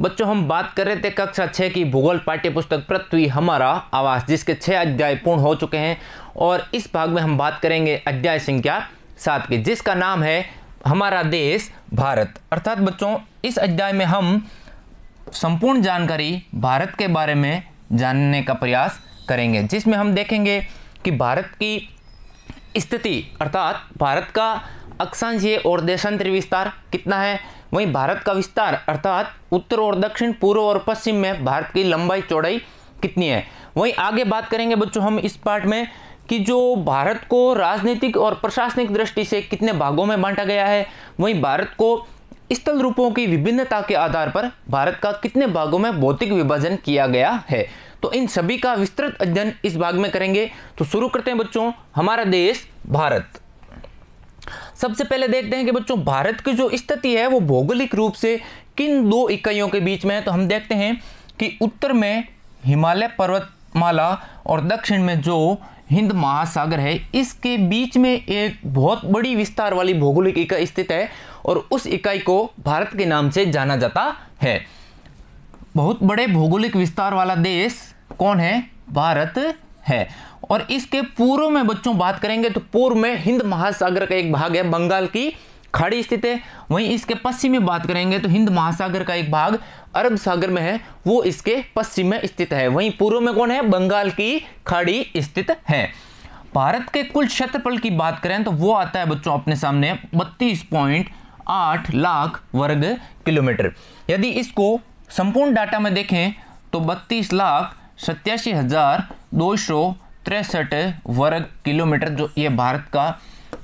बच्चों हम बात कर रहे थे कक्षा छः की भूगोल पाठ्य पुस्तक पृथ्वी तो हमारा आवास जिसके छः अध्याय पूर्ण हो चुके हैं और इस भाग में हम बात करेंगे अध्याय संख्या सात की जिसका नाम है हमारा देश भारत अर्थात बच्चों इस अध्याय में हम संपूर्ण जानकारी भारत के बारे में जानने का प्रयास करेंगे जिसमें हम देखेंगे कि भारत की स्थिति अर्थात भारत का अक्षांश और देशांतर विस्तार कितना है वहीं भारत का विस्तार अर्थात उत्तर और दक्षिण पूर्व और पश्चिम में भारत की लंबाई चौड़ाई कितनी है वहीं आगे बात करेंगे बच्चों हम इस पार्ट में कि जो भारत को राजनीतिक और प्रशासनिक दृष्टि से कितने भागों में बांटा गया है वहीं भारत को स्थल रूपों की विभिन्नता के आधार पर भारत का कितने भागों में भौतिक विभाजन किया गया है तो इन सभी का विस्तृत अध्ययन इस भाग में करेंगे तो शुरू करते हैं बच्चों हमारा देश भारत सबसे पहले देखते हैं कि बच्चों भारत की जो स्थिति है वो भौगोलिक रूप से किन दो इकाइयों के बीच में है तो हम देखते हैं कि उत्तर में हिमालय पर्वतमाला और दक्षिण में जो हिंद महासागर है इसके बीच में एक बहुत बड़ी विस्तार वाली भौगोलिक इकाई स्थित है और उस इकाई को भारत के नाम से जाना जाता है बहुत बड़े भौगोलिक विस्तार वाला देश कौन है भारत है और इसके पूर्व में बच्चों बात करेंगे तो पूर्व में हिंद महासागर का एक भाग है बंगाल की खाड़ी स्थित है वहीं इसके पश्चिम में बात करेंगे तो हिंद महासागर का एक भाग अरब सागर में है वो इसके पश्चिम में स्थित है वहीं पूर्व में कौन है बंगाल की खाड़ी स्थित है भारत के कुल क्षेत्रफल की बात करें तो वो आता है बच्चों अपने सामने बत्तीस पॉइंट आठ लाख वर्ग किलोमीटर यदि इसको संपूर्ण डाटा में देखें तो बत्तीस लाख सत्यासी हजार दो सौ तिरसठ वर्ग किलोमीटर जो ये भारत का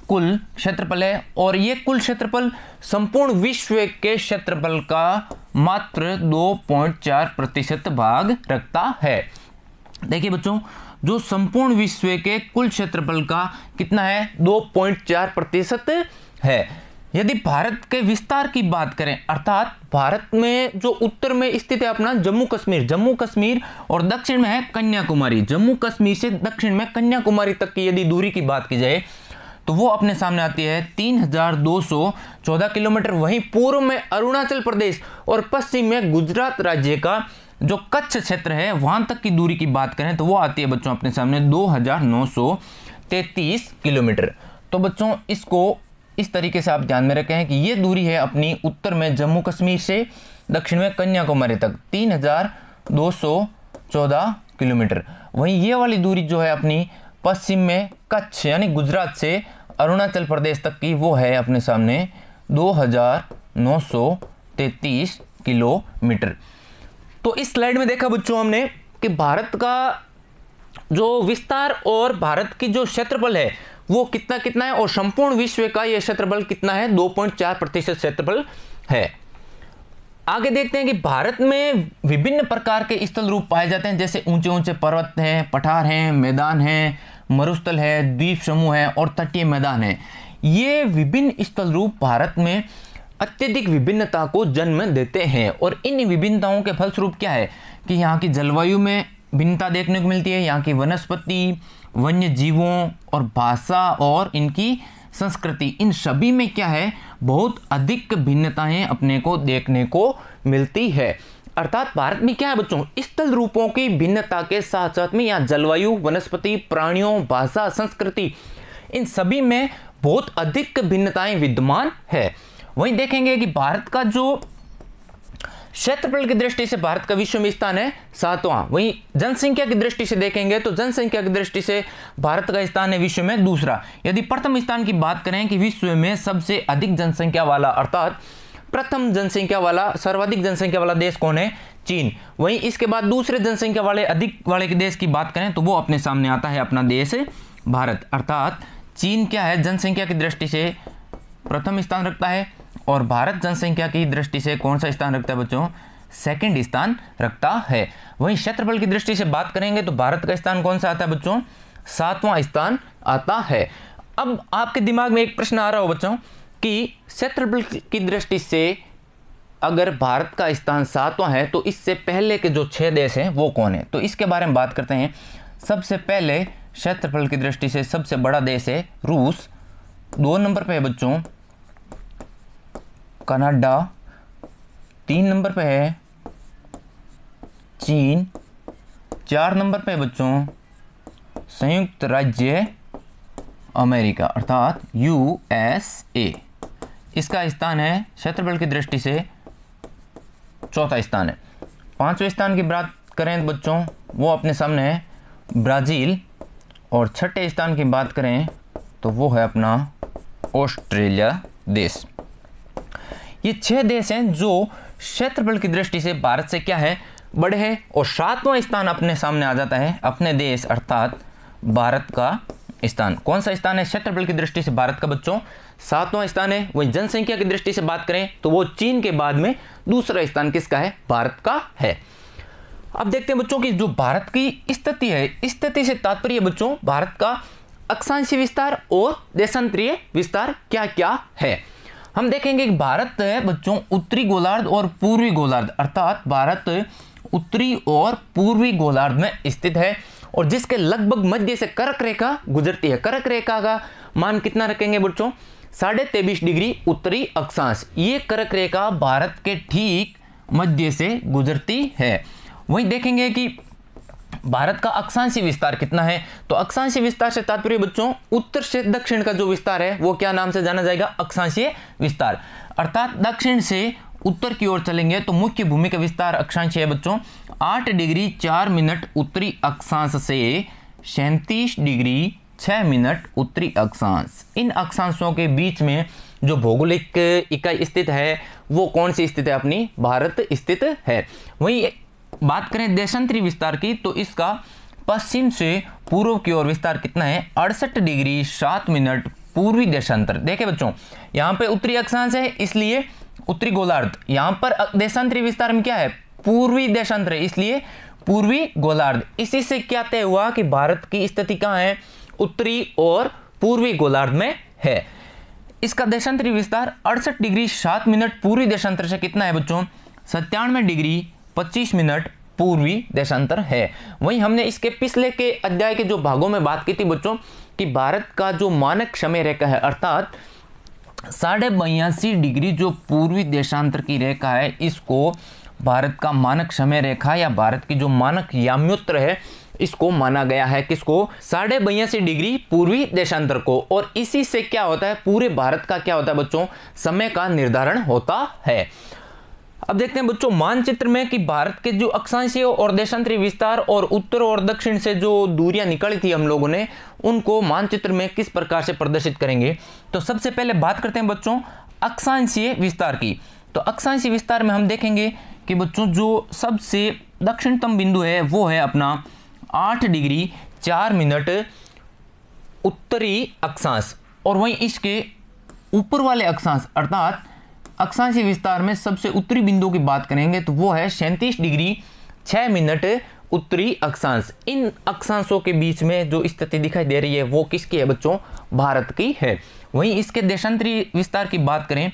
कुल क्षेत्रफल है और ये कुल क्षेत्रफल संपूर्ण विश्व के क्षेत्रफल का मात्र 2.4 प्रतिशत भाग रखता है देखिए बच्चों जो संपूर्ण विश्व के कुल क्षेत्रफल का कितना है 2.4 प्रतिशत है यदि भारत के विस्तार की बात करें अर्थात भारत में जो उत्तर में स्थित है अपना जम्मू कश्मीर जम्मू कश्मीर और दक्षिण में है कन्याकुमारी जम्मू कश्मीर से दक्षिण में कन्याकुमारी तक की यदि दूरी की बात की जाए तो वो अपने सामने आती है 3,214 किलोमीटर वहीं पूर्व में अरुणाचल प्रदेश और पश्चिम में गुजरात राज्य का जो कच्छ क्षेत्र है वहां तक की दूरी की बात करें तो वो आती है बच्चों अपने सामने दो किलोमीटर तो बच्चों इसको इस तरीके से आप ध्यान में रखें कि ये दूरी है अपनी उत्तर में जम्मू कश्मीर से दक्षिण में कन्याकुमारी तक तीन हज़ार दो सौ चौदह किलोमीटर वहीं ये वाली दूरी जो है अपनी पश्चिम में कच्छ यानी गुजरात से अरुणाचल प्रदेश तक की वो है अपने सामने दो हज़ार नौ सौ तैतीस किलोमीटर तो इस स्लाइड में देखा बच्चों हमने कि भारत का जो विस्तार और भारत की जो क्षेत्रफल है वो कितना कितना है और संपूर्ण विश्व का यह क्षेत्रफल कितना है 2.4 प्रतिशत क्षेत्रफल है आगे देखते हैं कि भारत में विभिन्न प्रकार के स्थल रूप पाए जाते हैं जैसे ऊंचे ऊंचे पर्वत हैं पठार हैं मैदान हैं मरुस्थल है द्वीप समूह है और तटीय मैदान है ये विभिन्न स्थल रूप भारत में अत्यधिक विभिन्नता को जन्म देते हैं और इन विभिन्नताओं के फलस्वरूप क्या है कि यहाँ की जलवायु में भिन्नता देखने को मिलती है यहाँ की वनस्पति वन्य जीवों और भाषा और इनकी संस्कृति इन सभी में क्या है बहुत अधिक भिन्नताएं अपने को देखने को मिलती है अर्थात भारत में क्या है बच्चों स्थल रूपों की भिन्नता के साथ साथ में यहाँ जलवायु वनस्पति प्राणियों भाषा संस्कृति इन सभी में बहुत अधिक भिन्नताएं विद्यमान है वहीं देखेंगे कि भारत का जो क्षेत्रफल की दृष्टि से भारत का विश्व में स्थान है सातवां वहीं जनसंख्या की दृष्टि से देखेंगे तो जनसंख्या की दृष्टि से भारत का स्थान है विश्व में दूसरा यदि प्रथम स्थान की बात करें कि विश्व में सबसे अधिक जनसंख्या वाला अर्थात प्रथम जनसंख्या वाला सर्वाधिक जनसंख्या वाला देश कौन है चीन वहीं इसके बाद दूसरे जनसंख्या वाले अधिक वाले के देश की बात करें तो वो अपने सामने आता है अपना देश भारत अर्थात चीन क्या है जनसंख्या की दृष्टि से प्रथम स्थान रखता है और भारत जनसंख्या की दृष्टि से कौन सा स्थान रखता है बच्चों सेकंड स्थान रखता है वहीं क्षेत्रफल की दृष्टि से बात करेंगे तो भारत का स्थान कौन सा आता है बच्चों सातवां स्थान आता है अब आपके दिमाग में एक प्रश्न आ रहा हो बच्चों कि क्षेत्रफल की दृष्टि से अगर भारत का स्थान सातवां है तो इससे पहले के जो छः देश हैं वो कौन है तो इसके बारे में बात करते हैं सबसे पहले क्षेत्रफल की दृष्टि से सबसे बड़ा देश है रूस दो नंबर पे है बच्चों कनाडा तीन नंबर पे है चीन चार नंबर पे बच्चों संयुक्त राज्य अमेरिका अर्थात यू एस ए इसका स्थान है क्षेत्रफल की दृष्टि से चौथा स्थान है पांचवें स्थान की बात करें तो बच्चों वो अपने सामने है ब्राज़ील और छठे स्थान की बात करें तो वो है अपना ऑस्ट्रेलिया देश ये छह देश हैं जो क्षेत्रफल की दृष्टि से भारत से क्या है बड़े हैं और सातवां स्थान अपने सामने आ जाता है अपने देश अर्थात भारत का स्थान कौन सा स्थान है क्षेत्रफल की दृष्टि से भारत का बच्चों सातवां स्थान है वही जनसंख्या की दृष्टि से बात करें तो वो चीन के बाद में दूसरा स्थान किसका है भारत का है अब देखते हैं बच्चों की जो भारत की स्थिति है स्थिति से तात्पर्य बच्चों भारत का अक्षांशीय विस्तार और देशांतरीय विस्तार क्या क्या है हम देखेंगे कि भारत बच्चों उत्तरी गोलार्ध और पूर्वी गोलार्ध अर्थात भारत उत्तरी और पूर्वी गोलार्ध में स्थित है और जिसके लगभग मध्य से करक रेखा गुजरती है करक रेखा का मान कितना रखेंगे बच्चों साढ़े तेबीस डिग्री उत्तरी अक्षांश ये करक रेखा भारत के ठीक मध्य से गुजरती है वहीं देखेंगे कि भारत का अक्षांशी विस्तार कितना है तो अक्षांशी विस्तार से तात्पर्य बच्चों उत्तर से दक्षिण का जो विस्तार है वो क्या नाम से जाना जाएगा अक्षांशीय विस्तार अर्थात दक्षिण से उत्तर की ओर चलेंगे तो मुख्य भूमि का विस्तार अक्षांश है बच्चों आठ डिग्री चार मिनट उत्तरी अक्षांश से सैंतीस डिग्री छः मिनट उत्तरी अक्षांश इन अक्षांशों के बीच में जो भौगोलिक इकाई स्थित है वो कौन सी स्थित है अपनी भारत स्थित है वहीं बात करें देशांतरी विस्तार की तो इसका पश्चिम से पूर्व की ओर विस्तार कितना है अड़सठ डिग्री सात मिनट पूर्वी देशांतर देखे बच्चों यहां पे उत्तरी अक्षांश है इसलिए उत्तरी गोलार्ध यहां पर देशांतरी विस्तार में क्या है पूर्वी देशांतर है इसलिए पूर्वी गोलार्ध इसी से क्या तय हुआ कि भारत की स्थिति कहाँ है उत्तरी और पूर्वी गोलार्ध में है इसका देशांतरी विस्तार अड़सठ डिग्री सात मिनट पूर्वी देशांतर से कितना है बच्चों सत्तानवे डिग्री 25 मिनट पूर्वी देशांतर है वहीं हमने इसके पिछले के अध्याय के जो भागों में बात की थी बच्चों कि भारत का जो मानक समय रेखा है अर्थात साढ़े बयासी डिग्री जो पूर्वी देशांतर की रेखा है इसको भारत का मानक समय रेखा या भारत की जो मानक याम्योत्र है इसको माना गया है किसको साढ़े बयासी डिग्री पूर्वी देशांतर को और इसी से क्या होता है पूरे भारत का क्या होता है बच्चों समय का निर्धारण होता है अब देखते हैं बच्चों मानचित्र में कि भारत के जो अक्षांशीय और देशांतरी विस्तार और उत्तर और दक्षिण से जो दूरियां निकली थी हम लोगों ने उनको मानचित्र में किस प्रकार से प्रदर्शित करेंगे तो सबसे पहले बात करते हैं बच्चों अक्षांशीय विस्तार की तो अक्षांशीय विस्तार में हम देखेंगे कि बच्चों जो सबसे दक्षिणतम बिंदु है वो है अपना आठ डिग्री चार मिनट उत्तरी अक्षांश और वहीं इसके ऊपर वाले अक्षांश अर्थात अक्षांशी विस्तार में सबसे उत्तरी बिंदु की बात करेंगे तो वो है सैंतीस डिग्री छः मिनट उत्तरी अक्षांश इन अक्षांशों के बीच में जो स्थिति दिखाई दे रही है वो किसकी है बच्चों भारत की है वहीं इसके देशांतरी विस्तार की बात करें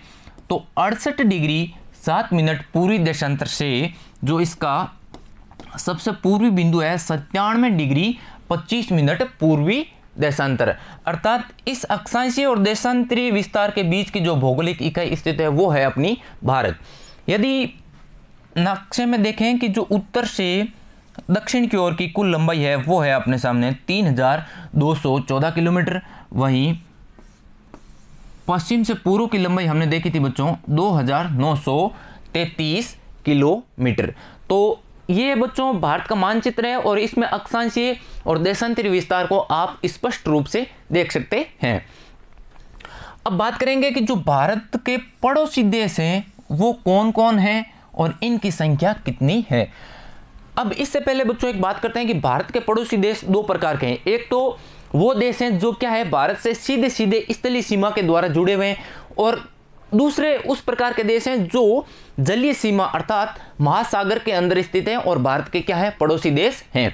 तो अड़सठ डिग्री सात मिनट पूर्वी देशांतर से जो इसका सबसे पूर्वी बिंदु है सत्तानवे डिग्री पच्चीस मिनट पूर्वी देशांतर अर्थात इस अक्षांशीय और देशांतरीय विस्तार के बीच की जो भौगोलिक इकाई स्थित है वो है अपनी भारत यदि नक्शे में देखें कि जो उत्तर से दक्षिण की ओर की कुल लंबाई है वो है अपने सामने 3,214 किलोमीटर वहीं पश्चिम से पूर्व की लंबाई हमने देखी थी बच्चों 2,933 किलोमीटर तो ये बच्चों भारत का मानचित्र है और इसमें अक्षांशीय और देशांतरी विस्तार को आप स्पष्ट रूप से देख सकते हैं अब बात करेंगे कि जो भारत के पड़ोसी देश हैं वो कौन कौन हैं और इनकी संख्या कितनी है अब इससे पहले बच्चों एक बात करते हैं कि भारत के पड़ोसी देश दो प्रकार के हैं एक तो वो देश हैं जो क्या है भारत से सीधे सीधे स्थलीय सीमा के द्वारा जुड़े हुए हैं और दूसरे उस प्रकार के देश हैं जो जलीय सीमा अर्थात महासागर के अंदर स्थित हैं और भारत के क्या है पड़ोसी देश हैं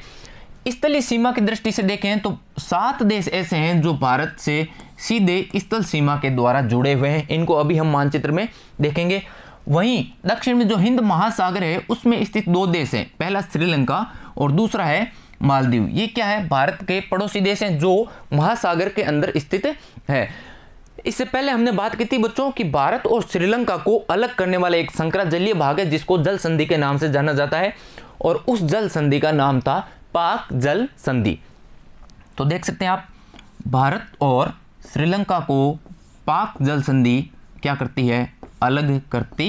स्थलीय सीमा की दृष्टि से देखें तो सात देश ऐसे हैं जो भारत से सीधे स्थल सीमा के द्वारा जुड़े हुए हैं इनको अभी हम मानचित्र में देखेंगे वहीं दक्षिण में जो हिंद महासागर है उसमें स्थित दो देश हैं पहला श्रीलंका और दूसरा है मालदीव ये क्या है भारत के पड़ोसी देश हैं जो महासागर के अंदर स्थित है इससे पहले हमने बात की थी बच्चों की भारत और श्रीलंका को अलग करने वाला एक संकरा जलीय भाग है जिसको जल संधि के नाम से जाना जाता है और उस जल संधि का नाम था पाक जल संधि तो देख सकते हैं आप भारत और श्रीलंका को पाक जल संधि क्या करती है अलग करती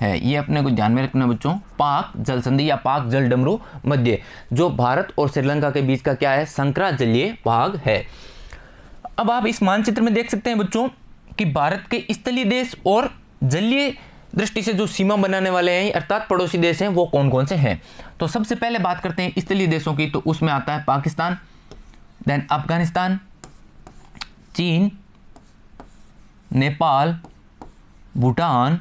है ये अपने को ध्यान में रखना बच्चों पाक जल संधि या पाक जल डमरू मध्य जो भारत और श्रीलंका के बीच का क्या है संकरा जलीय भाग है अब आप इस मानचित्र में देख सकते हैं बच्चों कि भारत के स्थलीय देश और जलीय दृष्टि से जो सीमा बनाने वाले हैं अर्थात पड़ोसी देश हैं वो कौन कौन से हैं तो सबसे पहले बात करते हैं स्थलीय देशों की तो उसमें आता है पाकिस्तान देन अफगानिस्तान चीन नेपाल भूटान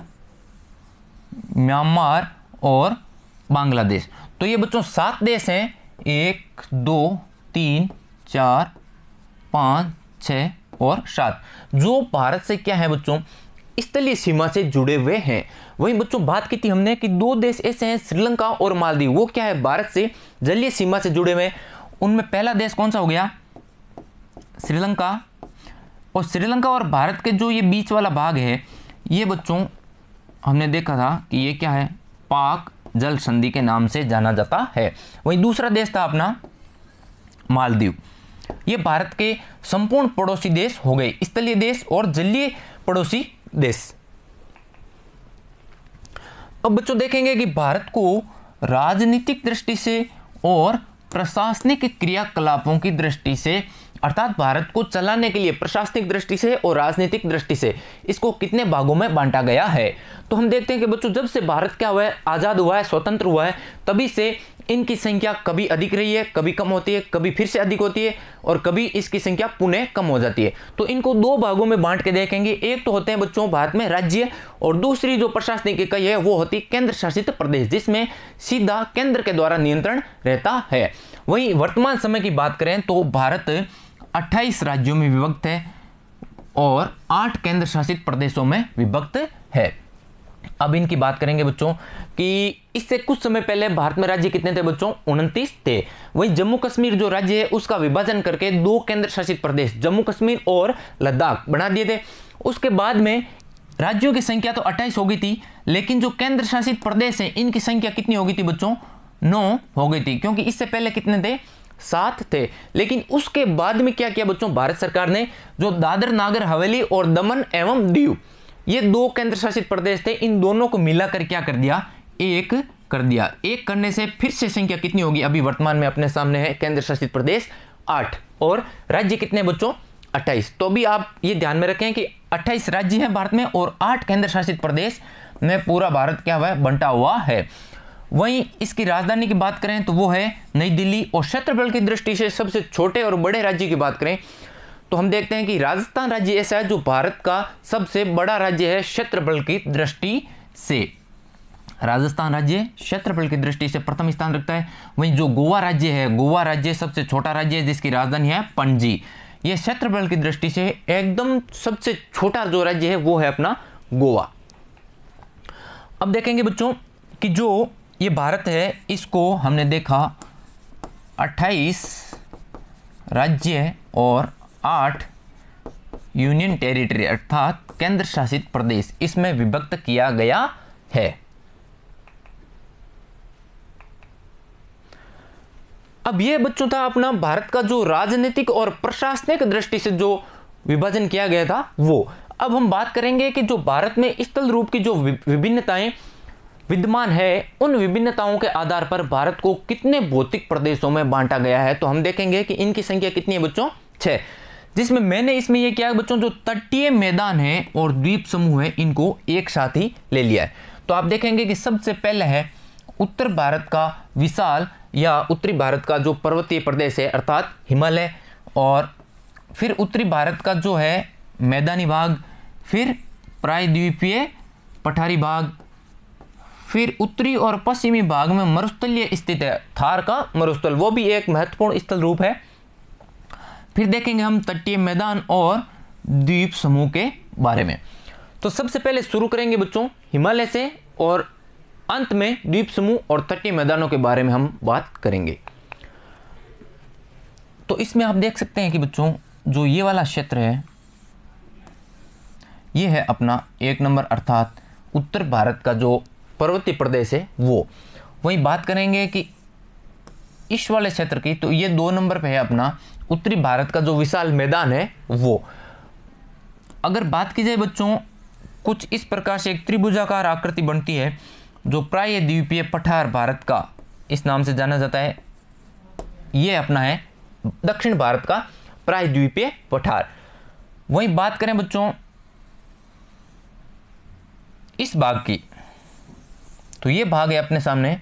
म्यांमार और बांग्लादेश तो ये बच्चों सात देश हैं एक दो तीन चार पाँच छ और सात जो भारत से क्या है बच्चों स्थलीय सीमा से जुड़े हुए हैं वहीं बच्चों बात की थी हमने कि दो देश ऐसे हैं श्रीलंका और मालदीव वो क्या है भारत से जलीय सीमा से जुड़े हुए उनमें पहला देश कौन सा हो गया श्रीलंका और श्रीलंका और भारत के जो ये बीच वाला भाग है ये बच्चों हमने देखा था कि ये क्या है पाक जल संधि के नाम से जाना जाता है वहीं दूसरा देश था अपना मालदीव ये भारत के संपूर्ण पड़ोसी देश हो गए स्थलीय देश और जलीय पड़ोसी देश अब बच्चों देखेंगे कि भारत को राजनीतिक दृष्टि से और प्रशासनिक क्रियाकलापों की दृष्टि से अर्थात भारत को चलाने के लिए प्रशासनिक दृष्टि से और राजनीतिक दृष्टि से इसको कितने भागों में बांटा गया है तो हम देखते हैं कि बच्चों जब से भारत क्या हुआ है आज़ाद हुआ है स्वतंत्र हुआ है तभी से इनकी संख्या कभी अधिक रही है कभी कम होती है कभी फिर से अधिक होती है और कभी इसकी संख्या पुनः कम हो जाती है तो इनको दो भागों में बांट के देखेंगे एक तो होते हैं बच्चों भारत में राज्य और दूसरी जो प्रशासनिक इकाई है वो होती है केंद्र शासित प्रदेश जिसमें सीधा केंद्र के द्वारा नियंत्रण रहता है वहीं वर्तमान समय की बात करें तो भारत अट्ठाईस राज्यों में विभक्त है और आठ केंद्र शासित प्रदेशों में विभक्त है अब इनकी बात करेंगे बच्चों कि इससे कुछ समय पहले भारत में राज्य कितने थे बच्चों उनतीस थे वहीं जम्मू कश्मीर जो राज्य है उसका विभाजन करके दो केंद्र शासित प्रदेश जम्मू कश्मीर और लद्दाख बना दिए थे उसके बाद में राज्यों की संख्या तो 28 हो गई थी लेकिन जो केंद्र शासित प्रदेश है इनकी संख्या कितनी हो गई थी बच्चों नौ हो गई थी क्योंकि इससे पहले कितने थे सात थे लेकिन उसके बाद में क्या किया बच्चों भारत सरकार ने जो दादर नागर हवेली और दमन एवं दीव ये दो केंद्र शासित प्रदेश थे इन दोनों को मिलाकर क्या कर दिया एक कर दिया एक करने से फिर से संख्या कितनी होगी अभी वर्तमान में अपने सामने है केंद्र शासित प्रदेश आठ और राज्य कितने बच्चों अट्ठाईस तो भी आप ये ध्यान में रखें कि अट्ठाईस राज्य हैं भारत में और आठ केंद्र शासित प्रदेश में पूरा भारत क्या हुआ बंटा हुआ है वहीं इसकी राजधानी की बात करें तो वो है नई दिल्ली और क्षेत्रफल की दृष्टि से सबसे छोटे और बड़े राज्य की बात करें तो हम देखते हैं कि राजस्थान राज्य ऐसा है जो भारत का सबसे बड़ा राज्य है क्षेत्रफल की दृष्टि से राजस्थान राज्य क्षेत्रफल की दृष्टि से प्रथम स्थान रखता है वहीं जो गोवा राज्य है गोवा राज्य सबसे छोटा राज्य है जिसकी राजधानी है पणजी ये क्षेत्रफल की दृष्टि से एकदम सबसे छोटा जो राज्य है वो है अपना गोवा अब देखेंगे बच्चों कि जो ये भारत है इसको हमने देखा 28 राज्य और आठ यूनियन टेरिटरी अर्थात केंद्र शासित प्रदेश इसमें विभक्त किया गया है अब ये बच्चों था अपना भारत का जो राजनीतिक और प्रशासनिक दृष्टि से जो विभाजन किया गया था वो अब हम बात करेंगे कि जो भारत में स्थल रूप की जो विभिन्नताएं विद्यमान है उन विभिन्नताओं के आधार पर भारत को कितने भौतिक प्रदेशों में बांटा गया है तो हम देखेंगे कि इनकी संख्या कितनी है बच्चों छह जिसमें मैंने इसमें यह किया बच्चों जो तटीय मैदान है और द्वीप समूह है इनको एक साथ ही ले लिया है तो आप देखेंगे कि सबसे पहले है उत्तर भारत का विशाल या उत्तरी भारत का जो पर्वतीय प्रदेश है अर्थात हिमालय और फिर उत्तरी भारत का जो है मैदानी भाग फिर प्रायद्वीपीय पठारी भाग फिर उत्तरी और पश्चिमी भाग में मरुस्थलीय स्थित है थार का मरुस्थल वो भी एक महत्वपूर्ण स्थल रूप है फिर देखेंगे हम तटीय मैदान और द्वीप समूह के बारे में तो सबसे पहले शुरू करेंगे बच्चों हिमालय से और अंत में द्वीप समूह और तटीय मैदानों के बारे में हम बात करेंगे तो इसमें आप देख सकते हैं कि बच्चों जो ये वाला क्षेत्र है ये है अपना एक नंबर अर्थात उत्तर भारत का जो पर्वतीय प्रदेश है वो वहीं बात करेंगे कि इस वाले क्षेत्र की तो ये दो नंबर पे है अपना उत्तरी भारत का जो विशाल मैदान है वो अगर बात की जाए बच्चों कुछ इस प्रकार से एक त्रिभुजाकार आकृति बनती है जो प्राय द्वीपीय पठार भारत का इस नाम से जाना जाता है ये अपना है दक्षिण भारत का प्राय द्वीपीय पठार वहीं बात करें बच्चों इस भाग की तो ये भाग है अपने सामने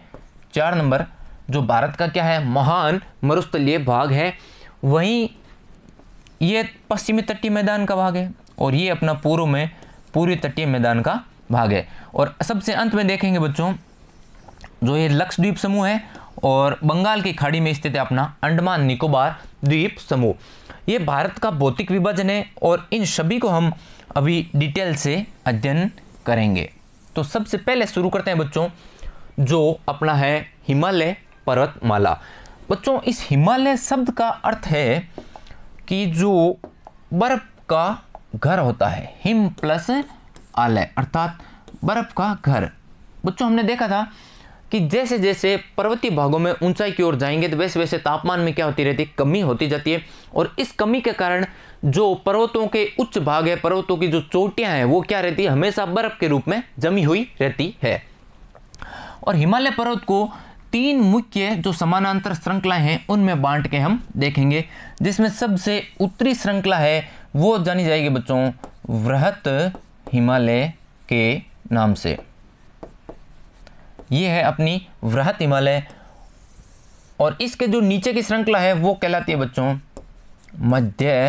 चार नंबर जो भारत का क्या है महान मरुस्थलीय भाग है वहीं ये पश्चिमी तटीय मैदान का भाग है और ये अपना पूर्व में पूर्वी तटीय मैदान का भाग है और सबसे अंत में देखेंगे बच्चों जो ये लक्षद्वीप समूह है और बंगाल की खाड़ी में स्थित है अपना अंडमान निकोबार द्वीप समूह ये भारत का भौतिक विभाजन है और इन सभी को हम अभी डिटेल से अध्ययन करेंगे तो सबसे पहले शुरू करते हैं बच्चों जो अपना है हिमालय पर्वतमाला बच्चों इस हिमालय शब्द का अर्थ है कि जो बर्फ का घर होता है हिम प्लस आलय अर्थात बर्फ का घर बच्चों हमने देखा था कि जैसे जैसे पर्वतीय भागों में ऊंचाई की ओर जाएंगे तो वैसे वैसे तापमान में क्या होती रहती है कमी होती जाती है और इस कमी के कारण जो पर्वतों के उच्च भाग है पर्वतों की जो चोटियां हैं वो क्या रहती है हमेशा बर्फ के रूप में जमी हुई रहती है और हिमालय पर्वत को तीन मुख्य जो समानांतर श्रृंखला हैं उनमें बांट के हम देखेंगे जिसमें सबसे उत्तरी श्रृंखला है वो जानी जाएगी बच्चों वृहत हिमालय के नाम से ये है अपनी वृहत हिमालय और इसके जो नीचे की श्रृंखला है वो कहलाती है बच्चों मध्य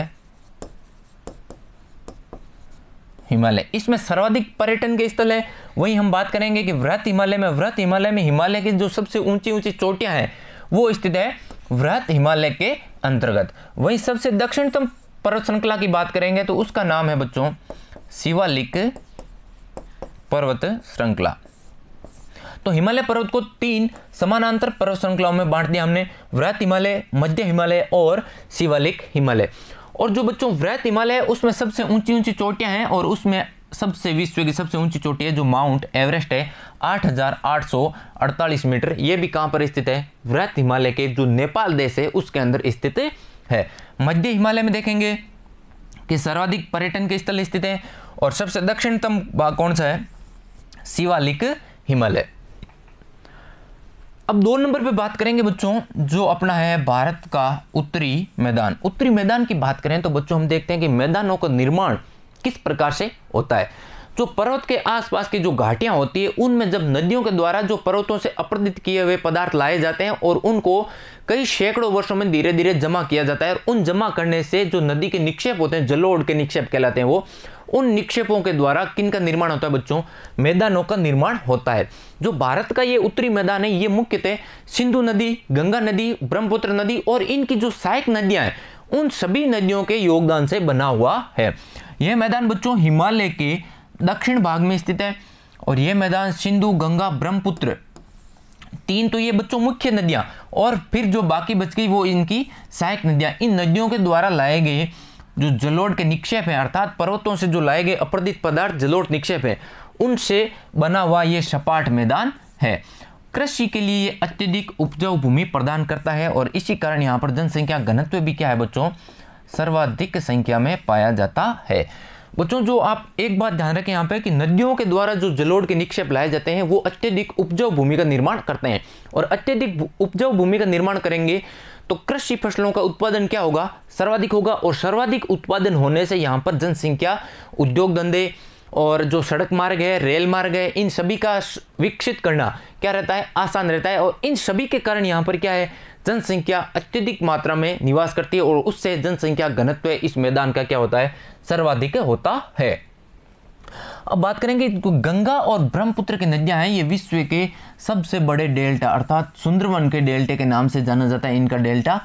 हिमालय इसमें सर्वाधिक पर्यटन के स्थल है वहीं हम बात करेंगे कि वृहत हिमालय में वृहत हिमालय में हिमालय की जो सबसे ऊंची ऊंची चोटियां हैं वो स्थित है वृहत हिमालय के अंतर्गत वहीं सबसे दक्षिणतम पर्वत श्रृंखला की बात करेंगे तो उसका नाम है बच्चों शिवालिक पर्वत श्रृंखला तो हिमालय पर्वत को तीन समानांतर पर्वत श्रृंखलाओं में बांट दिया हमने वृहत हिमालय मध्य हिमालय और शिवालिक हिमालय और जो बच्चों वृहत हिमालय है उसमें सबसे ऊंची ऊंची चोटियां हैं और उसमें सबसे विश्व की सबसे ऊंची चोटी है जो माउंट एवरेस्ट है 8,848 मीटर ये भी कहां पर स्थित है व्रत हिमालय के जो नेपाल देश है उसके अंदर स्थित है मध्य हिमालय में देखेंगे कि सर्वाधिक पर्यटन के स्थल स्थित है और सबसे दक्षिणतम भाग कौन सा है शिवालिक हिमालय अब दो नंबर पे बात करेंगे बच्चों जो अपना है भारत का उत्तरी मैदान उत्तरी मैदान की बात करें तो बच्चों हम देखते हैं कि मैदानों का निर्माण किस प्रकार से होता है जो पर्वत के आसपास की जो घाटियां होती है उनमें जब नदियों के द्वारा जो पर्वतों से अपर्दित किए हुए पदार्थ लाए जाते हैं और उनको कई सैकड़ों वर्षों में धीरे धीरे जमा किया जाता है और उन जमा करने से जो नदी के निक्षेप होते हैं जलोड़ के निक्षेप कहलाते हैं वो उन निक्षेपों के द्वारा किन का निर्माण होता है बच्चों मैदानों का निर्माण होता है जो भारत का ये उत्तरी मैदान है ये मुख्यतः सिंधु नदी गंगा नदी ब्रह्मपुत्र नदी और इनकी जो सहायक नदियां हैं उन सभी नदियों के योगदान से बना हुआ है यह मैदान बच्चों हिमालय के दक्षिण भाग में स्थित है और यह मैदान सिंधु गंगा ब्रह्मपुत्र तीन तो ये बच्चों मुख्य नदियां और फिर जो बाकी बच गई वो इनकी सहायक नदियां इन नदियों के द्वारा लाए गए जो जलोट के निक्षेप हैं अर्थात पर्वतों से जो लाए गए अप्रदित पदार्थ जलोड़ निक्षेप हैं उनसे बना हुआ ये सपाट मैदान है कृषि के लिए ये अत्यधिक उपजाऊ भूमि प्रदान करता है और इसी कारण यहाँ पर जनसंख्या घनत्व भी क्या है बच्चों सर्वाधिक संख्या में पाया जाता है बच्चों जो आप एक बात ध्यान रखें यहाँ पे कि नदियों के द्वारा जो जलोड़ के निक्षेप लाए जाते हैं वो अत्यधिक उपजाऊ भूमि का निर्माण करते हैं और अत्यधिक उपजाऊ भूमि का निर्माण करेंगे तो कृषि फसलों का उत्पादन क्या होगा सर्वाधिक होगा और सर्वाधिक उत्पादन होने से यहाँ पर जनसंख्या उद्योग धंधे और जो सड़क मार्ग है रेल मार्ग है इन सभी का विकसित करना क्या रहता है आसान रहता है और इन सभी के कारण यहाँ पर क्या है जनसंख्या अत्यधिक मात्रा में निवास करती है और उससे जनसंख्या घनत्व इस मैदान का क्या होता है सर्वाधिक होता है अब बात करेंगे तो गंगा और ब्रह्मपुत्र की नदियाँ हैं ये विश्व के सबसे बड़े डेल्टा अर्थात सुंदरवन के डेल्टे के नाम से जाना जाता है इनका डेल्टा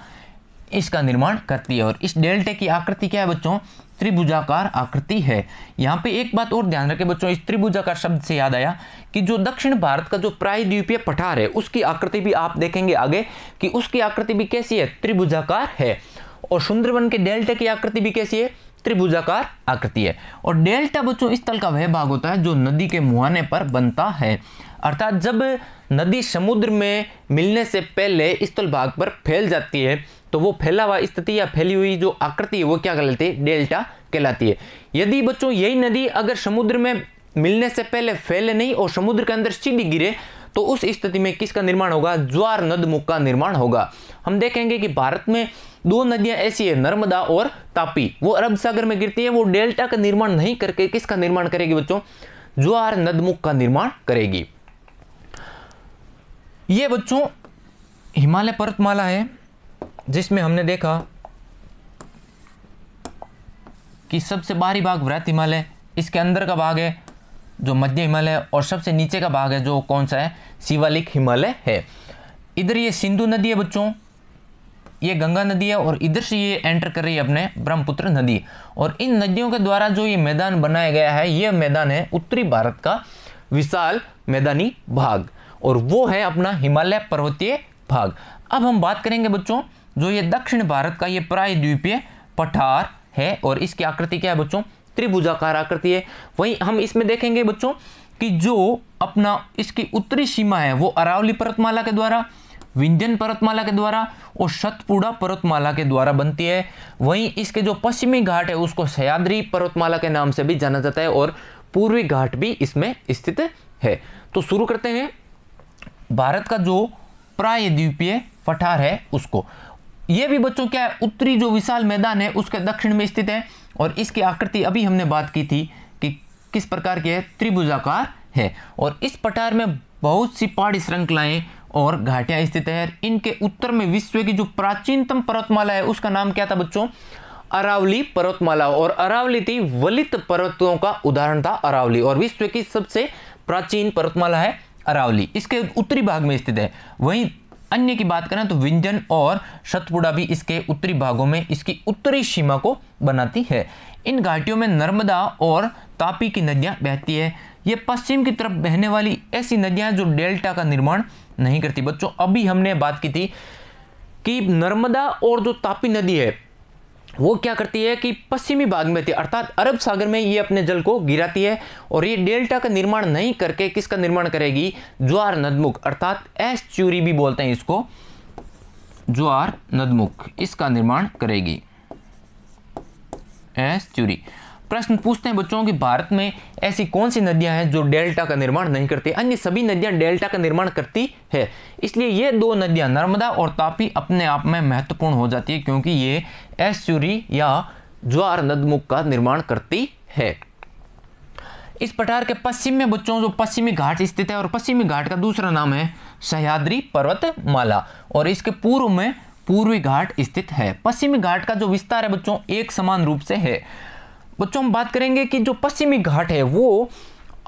इसका निर्माण करती है और इस डेल्टे की आकृति क्या है बच्चों त्रिभुजाकार आकृति है यहाँ पे एक बात और ध्यान रखें बच्चों इस त्रिभुजाकार शब्द से याद आया कि जो दक्षिण भारत का जो प्रायद्वीपीय पठार है उसकी आकृति भी आप देखेंगे आगे कि उसकी आकृति भी कैसी है त्रिभुजाकार है और सुंदरवन के डेल्टे की आकृति भी कैसी है त्रिभुजाकार आकृति है और डेल्टा बच्चों इस तल का वह भाग होता है जो नदी के मुहाने पर बनता है अर्थात जब नदी समुद्र में मिलने से पहले इस तल भाग पर फैल जाती है तो वो फैला हुआ स्थिति या फैली हुई जो आकृति है वो क्या कहलाती है डेल्टा कहलाती है यदि बच्चों यही नदी अगर समुद्र में मिलने से पहले फैले नहीं और समुद्र के अंदर सीधी गिरे तो उस स्थिति में किसका निर्माण होगा ज्वार नदमुख का निर्माण होगा हम देखेंगे कि भारत में दो नदियां ऐसी है नर्मदा और तापी वो अरब सागर में गिरती है वो डेल्टा का निर्माण नहीं करके किसका निर्माण करेगी बच्चों ज्वार नदमुख का निर्माण करेगी ये बच्चों हिमालय पर्वतमाला है जिसमें हमने देखा कि सबसे बाहरी भाग वृत हिमालय इसके अंदर का भाग है जो मध्य हिमालय और सबसे नीचे का भाग है जो कौन सा है शिवालिक हिमालय है इधर ये सिंधु नदी है बच्चों ये गंगा नदी है और इधर से ये एंटर कर रही है अपने ब्रह्मपुत्र नदी और इन नदियों के द्वारा जो ये मैदान बनाया गया है ये मैदान है उत्तरी भारत का विशाल मैदानी भाग और वो है अपना हिमालय पर्वतीय भाग अब हम बात करेंगे बच्चों जो ये दक्षिण भारत का ये प्रायद्वीपीय पठार है और इसकी आकृति क्या है बच्चों त्रिभुजाकार आकृति है वहीं हम इसमें देखेंगे बच्चों कि जो अपना इसकी उत्तरी सीमा है वो अरावली पर्वतमाला के द्वारा विंध्यन पर्वतमाला के द्वारा और शतपुड़ा पर्वतमाला के द्वारा बनती है वहीं इसके जो पश्चिमी घाट है उसको सयाद्री पर्वतमाला के नाम से भी जाना जाता है और पूर्वी घाट भी इसमें स्थित है तो शुरू करते हैं भारत का जो प्रायद्वीपीय पठार है उसको यह भी बच्चों क्या है उत्तरी जो विशाल मैदान है उसके दक्षिण में स्थित है और इसकी आकृति अभी हमने बात की थी कि किस प्रकार के है त्रिभुजाकार है और इस पठार में बहुत सी पहाड़ी श्रृंखलाएँ और घाटियाँ स्थित है इनके उत्तर में विश्व की जो प्राचीनतम पर्वतमाला है उसका नाम क्या था बच्चों अरावली पर्वतमाला और अरावली थी वलित पर्वतों का उदाहरण था अरावली और विश्व की सबसे प्राचीन पर्वतमाला है अरावली इसके उत्तरी भाग में स्थित है वहीं अन्य की बात करें तो विंजन और शतपुड़ा भी इसके उत्तरी भागों में इसकी उत्तरी सीमा को बनाती है इन घाटियों में नर्मदा और तापी की नदियाँ बहती है ये पश्चिम की तरफ बहने वाली ऐसी नदियाँ जो डेल्टा का निर्माण नहीं करती बच्चों अभी हमने बात की थी कि नर्मदा और जो तापी नदी है वो क्या करती है कि पश्चिमी भाग में थी अर्थात अरब सागर में ये अपने जल को गिराती है और ये डेल्टा का निर्माण नहीं करके किसका निर्माण करेगी ज्वार नदमुख अर्थात एस चूरी भी बोलते हैं इसको ज्वार नदमुख इसका निर्माण करेगी एस चूरी प्रश्न पूछते हैं बच्चों की भारत में ऐसी कौन सी नदियां हैं जो डेल्टा का निर्माण नहीं करती अन्य सभी नदियां डेल्टा का निर्माण करती है इसलिए ये दो नदियां नर्मदा और तापी अपने आप में महत्वपूर्ण हो जाती है क्योंकि ये एस्यूरी या ज्वार नदमुख का निर्माण करती है इस पठार के पश्चिम में बच्चों जो पश्चिमी घाट स्थित है और पश्चिमी घाट का दूसरा नाम है सह्याद्री पर्वतमाला और इसके पूर्व में पूर्वी घाट स्थित है पश्चिमी घाट का जो विस्तार है बच्चों एक समान रूप से है बच्चों हम बात करेंगे कि जो पश्चिमी घाट है वो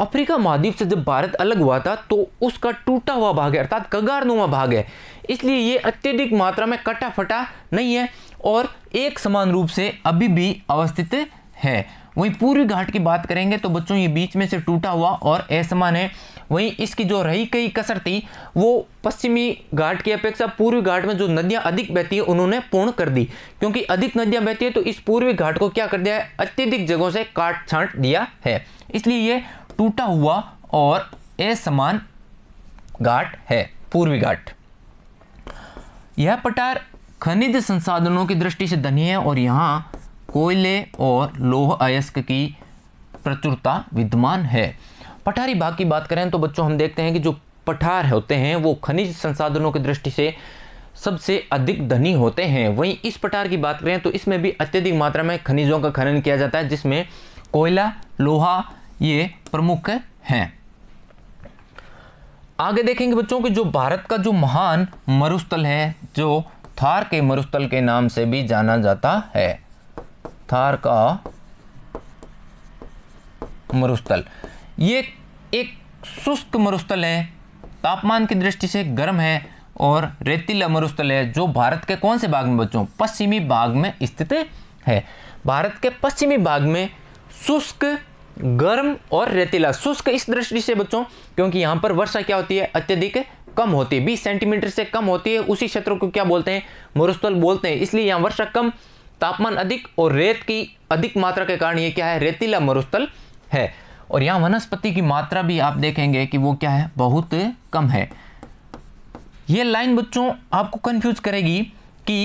अफ्रीका महाद्वीप से जब भारत अलग हुआ था तो उसका टूटा हुआ भाग है अर्थात कगारनुमा भाग है इसलिए ये अत्यधिक मात्रा में कटा फटा नहीं है और एक समान रूप से अभी भी अवस्थित है वहीं पूर्वी घाट की बात करेंगे तो बच्चों ये बीच में से टूटा हुआ और असमान है वहीं इसकी जो रही कई कसर थी वो पश्चिमी घाट की अपेक्षा पूर्वी घाट में जो नदियां अधिक बहती हैं उन्होंने पूर्ण कर दी क्योंकि अधिक नदियां बहती है तो इस पूर्वी घाट को क्या कर दिया है अत्यधिक जगहों से काट छाट दिया है इसलिए ये टूटा हुआ और असमान घाट है पूर्वी घाट यह पठार खनिज संसाधनों की दृष्टि से धनी है और यहाँ कोयले और लोह अयस्क की प्रचुरता विद्यमान है पठारी भाग की बात करें तो बच्चों हम देखते हैं कि जो पठार होते हैं वो खनिज संसाधनों की दृष्टि से सबसे अधिक धनी होते हैं वहीं इस पठार की बात करें तो इसमें भी अत्यधिक मात्रा में खनिजों का खनन किया जाता है जिसमें कोयला लोहा ये प्रमुख हैं आगे देखेंगे बच्चों कि जो भारत का जो महान मरुस्थल है जो थार के मरुस्थल के नाम से भी जाना जाता है थार का मरुस्थल ये एक शुष्क मरुस्थल है तापमान की दृष्टि से गर्म है और रेतीला मरुस्थल है जो भारत के कौन से भाग में बच्चों पश्चिमी भाग में स्थित है भारत के पश्चिमी भाग में शुष्क गर्म और रेतीला शुष्क इस दृष्टि से बच्चों क्योंकि यहाँ पर वर्षा क्या होती है अत्यधिक कम होती है बीस सेंटीमीटर से कम होती है उसी क्षेत्रों को क्या बोलते हैं मरुस्थल बोलते हैं इसलिए यहाँ वर्षा कम तापमान अधिक और रेत की अधिक मात्रा के कारण ये क्या है रेतीला मरुस्थल है और यहाँ वनस्पति की मात्रा भी आप देखेंगे कि वो क्या है बहुत कम है ये लाइन बच्चों आपको कंफ्यूज करेगी कि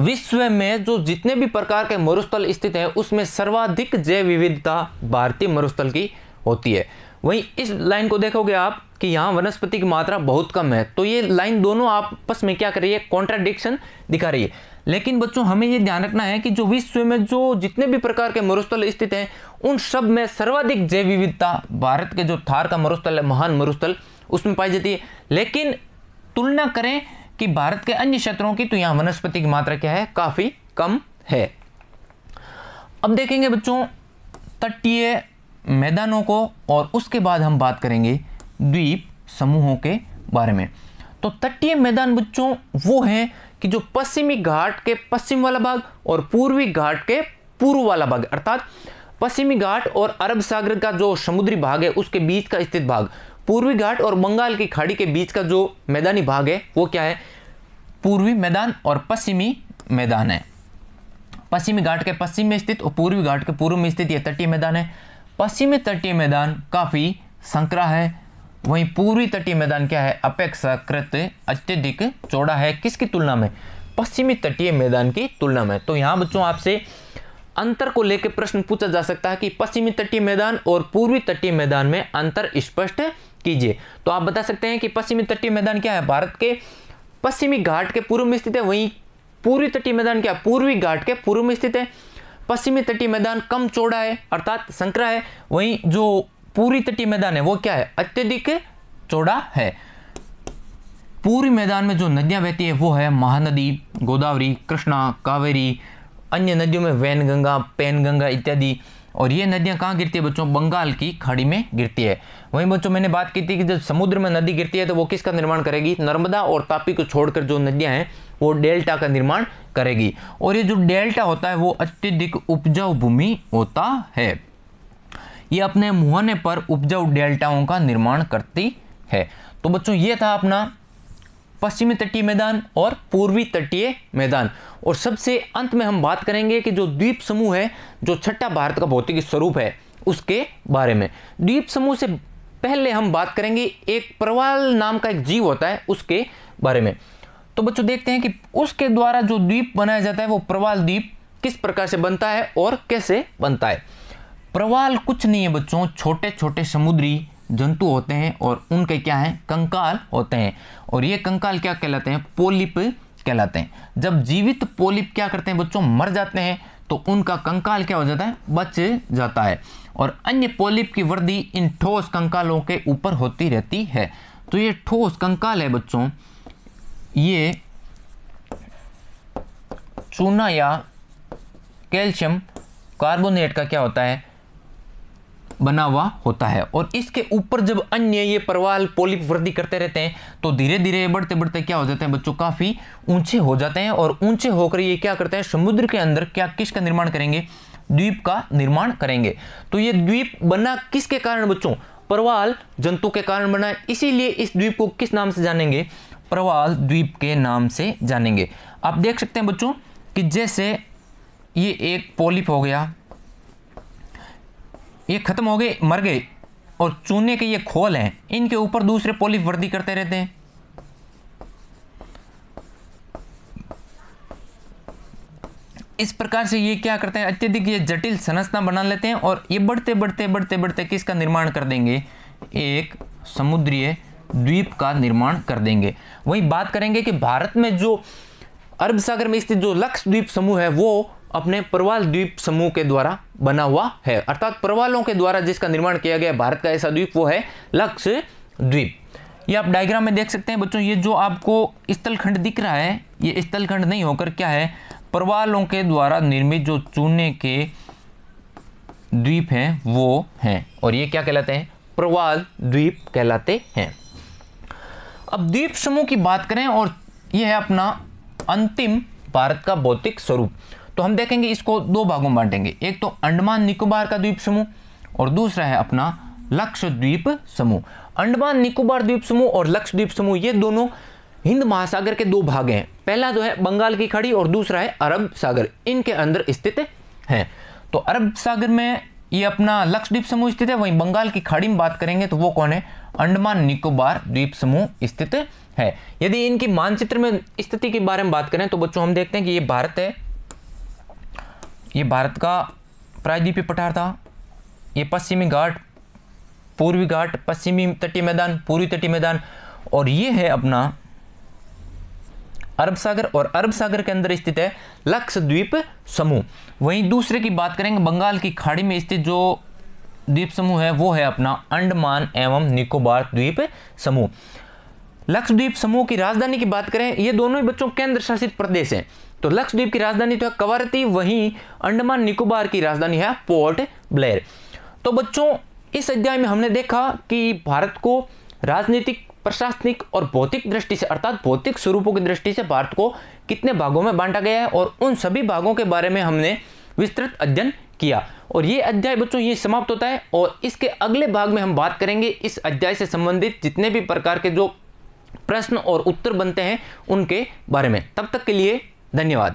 विश्व में जो जितने भी प्रकार के मरुस्थल स्थित हैं उसमें सर्वाधिक जैव विविधता भारतीय मरुस्थल की होती है वहीं इस लाइन को देखोगे आप कि यहाँ वनस्पति की मात्रा बहुत कम है तो ये लाइन दोनों आपस में क्या कर रही है कॉन्ट्राडिक्शन दिखा रही है लेकिन बच्चों हमें ये ध्यान रखना है कि जो विश्व में जो जितने भी प्रकार के मरुस्थल स्थित हैं उन सब में सर्वाधिक जैव विविधता भारत के जो थार का मरुस्थल है महान मरुस्थल उसमें पाई जाती है लेकिन तुलना करें कि भारत के अन्य क्षेत्रों की तो यहाँ वनस्पति की मात्रा क्या है काफ़ी कम है अब देखेंगे बच्चों तटीय मैदानों को और उसके बाद हम बात करेंगे द्वीप समूहों के बारे में तो तटीय मैदान बच्चों वो हैं कि जो पश्चिमी घाट के पश्चिम वाला भाग और पूर्वी घाट के पूर्व वाला भाग अर्थात पश्चिमी घाट और अरब सागर का जो समुद्री भाग है उसके बीच का स्थित भाग पूर्वी घाट और बंगाल की खाड़ी के बीच का जो मैदानी भाग है वो क्या है पूर्वी मैदान और पश्चिमी मैदान है पश्चिमी घाट के पश्चिम में स्थित और पूर्वी घाट के पूर्व में स्थित यह तटीय मैदान है पश्चिमी तटीय मैदान काफ़ी संकरा है वहीं पूर्वी तटीय मैदान क्या है अपेक्षाकृत अत्यधिक चौड़ा है किसकी तुलना में पश्चिमी तटीय मैदान की तुलना में तो यहाँ बच्चों आपसे अंतर को लेकर प्रश्न पूछा जा सकता है कि पश्चिमी तटीय मैदान और पूर्वी तटीय मैदान में अंतर स्पष्ट कीजिए तो आप बता सकते हैं कि पश्चिमी तटीय मैदान क्या है भारत के पश्चिमी घाट के पूर्व में स्थित है वहीं पूर्वी तटीय मैदान क्या पूर्वी घाट के पूर्व में स्थित है पश्चिमी तटीय मैदान कम चौड़ा है अर्थात संकरा है वहीं जो पूरी तटीय मैदान है वो क्या है अत्यधिक चौड़ा है पूरी मैदान में जो नदियां बहती है वो है महानदी गोदावरी कृष्णा कावेरी अन्य नदियों में वैनगंगा पेनगंगा इत्यादि और ये नदियां कहाँ गिरती है बच्चों बंगाल की खाड़ी में गिरती है वहीं बच्चों मैंने बात की थी कि जब समुद्र में नदी गिरती है तो वो किसका निर्माण करेगी नर्मदा और तापी को छोड़कर जो नदियां हैं वो डेल्टा का निर्माण करेगी और ये जो डेल्टा होता है वो अत्यधिक उपजाऊ भूमि होता है ये अपने मुहाने पर उपजाऊ डेल्टाओं का निर्माण करती है तो बच्चों ये था अपना पश्चिमी तटीय मैदान और पूर्वी तटीय मैदान और सबसे अंत में हम बात करेंगे कि जो द्वीप समूह है जो छठा भारत का भौतिक स्वरूप है उसके बारे में द्वीप समूह से पहले हम बात करेंगे एक प्रवाल नाम का एक जीव होता है उसके बारे में तो बच्चों देखते हैं कि उसके द्वारा जो द्वीप बनाया जाता है वो प्रवाल द्वीप किस प्रकार से बनता है और कैसे बनता है प्रवाल कुछ नहीं है बच्चों छोटे छोटे समुद्री जंतु होते हैं और उनके क्या हैं कंकाल होते हैं और ये कंकाल क्या कहलाते हैं पोलिप कहलाते हैं जब जीवित पोलिप क्या करते हैं बच्चों मर जाते हैं तो उनका कंकाल क्या हो जाता है बच जाता है और अन्य पोलिप की वृद्धि इन ठोस कंकालों के ऊपर होती रहती है तो ये ठोस कंकाल है बच्चों ये चूना या कैल्शियम कार्बोनेट का क्या होता है बना हुआ होता है और इसके ऊपर जब अन्य ये परवाल पोलिप वृद्धि करते रहते हैं तो धीरे धीरे बढ़ते बढ़ते क्या हो जाते हैं बच्चों काफ़ी ऊंचे हो जाते हैं और ऊंचे होकर ये क्या करते हैं समुद्र के अंदर क्या किसका निर्माण करेंगे द्वीप का निर्माण करेंगे तो ये द्वीप बना किसके कारण बच्चों परवाल जंतु के कारण बना इसीलिए इस द्वीप को किस नाम से जानेंगे प्रवाल द्वीप के नाम से जानेंगे आप देख सकते हैं बच्चों कि जैसे ये एक पोलिप हो गया ये ख़त्म हो गए मर गए और चूने के ये खोल हैं इनके ऊपर दूसरे पोलिप वृद्धि करते रहते हैं इस प्रकार से ये क्या करते हैं अत्यधिक ये जटिल संरचना बना लेते हैं और ये बढ़ते बढ़ते बढ़ते बढ़ते किसका निर्माण कर देंगे एक समुद्रीय द्वीप का निर्माण कर देंगे वहीं बात करेंगे कि भारत में जो अरब सागर में स्थित जो लक्षद्वीप समूह है वो अपने प्रवाल द्वीप समूह के द्वारा बना हुआ है अर्थात प्रवालों के द्वारा जिसका निर्माण किया गया भारत का ऐसा द्वीप वो है लक्ष्य द्वीप ये आप डायग्राम में देख सकते हैं बच्चों ये जो आपको स्थलखंड दिख रहा है ये स्थलखंड नहीं होकर क्या है प्रवालों के द्वारा निर्मित जो चूने के द्वीप हैं वो हैं और ये क्या कहलाते हैं प्रवाल द्वीप कहलाते हैं अब द्वीप समूह की बात करें और यह है अपना अंतिम भारत का भौतिक स्वरूप तो हम देखेंगे इसको दो भागों में बांटेंगे एक तो अंडमान निकोबार का द्वीप समूह और दूसरा है अपना लक्षद्वीप समूह अंडमान निकोबार द्वीप समूह और लक्षद्वीप समूह ये दोनों हिंद महासागर के दो भाग हैं पहला जो है बंगाल की खाड़ी और दूसरा है अरब सागर इनके अंदर स्थित है तो अरब सागर में ये अपना लक्षद्वीप समूह स्थित है वहीं बंगाल की खाड़ी में बात करेंगे तो वो कौन है अंडमान निकोबार द्वीप समूह स्थित है यदि इनकी मानचित्र में स्थिति के बारे में बात करें तो बच्चों हम देखते हैं कि ये भारत है ये भारत का प्रायद्वीपीय पठार था ये पश्चिमी घाट पूर्वी घाट पश्चिमी तटीय मैदान पूर्वी तटीय मैदान और ये है अपना अरब सागर और अरब सागर के अंदर स्थित है लक्षद्वीप समूह वहीं दूसरे की बात करेंगे बंगाल की खाड़ी में स्थित जो द्वीप समूह है वो है अपना अंडमान एवं निकोबार द्वीप समूह लक्षद्वीप समूह की राजधानी की बात करें ये दोनों ही बच्चों केंद्र शासित प्रदेश हैं तो लक्षद्वीप की राजधानी तो है कवरती वहीं अंडमान निकोबार की राजधानी है पोर्ट ब्लेयर तो बच्चों इस अध्याय में हमने देखा कि भारत को राजनीतिक प्रशासनिक और भौतिक दृष्टि से अर्थात भौतिक स्वरूपों की दृष्टि से भारत को कितने भागों में बांटा गया है और उन सभी भागों के बारे में हमने विस्तृत अध्ययन किया और ये अध्याय बच्चों ये समाप्त होता है और इसके अगले भाग में हम बात करेंगे इस अध्याय से संबंधित जितने भी प्रकार के जो प्रश्न और उत्तर बनते हैं उनके बारे में तब तक के लिए धन्यवाद